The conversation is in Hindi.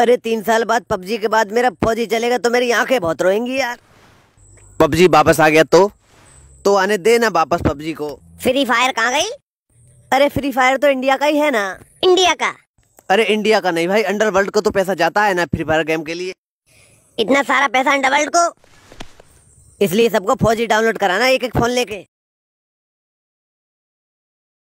अरे तीन साल बाद पबजी के बाद मेरा फौजी चलेगा तो मेरी आंखें बहुत रोएंगी यार पबजी वापस आ गया तो तो आने दे ना वापस पबजी को फ्री फायर कहाँ गई अरे फ्री फायर तो इंडिया का ही है ना इंडिया का अरे इंडिया का नहीं भाई अंडरवर्ल्ड को तो पैसा जाता है ना फ्री फायर गेम के लिए इतना सारा पैसा अंडरवर्ल्ड को इसलिए सबको फौजी डाउनलोड कराना एक एक फोन लेके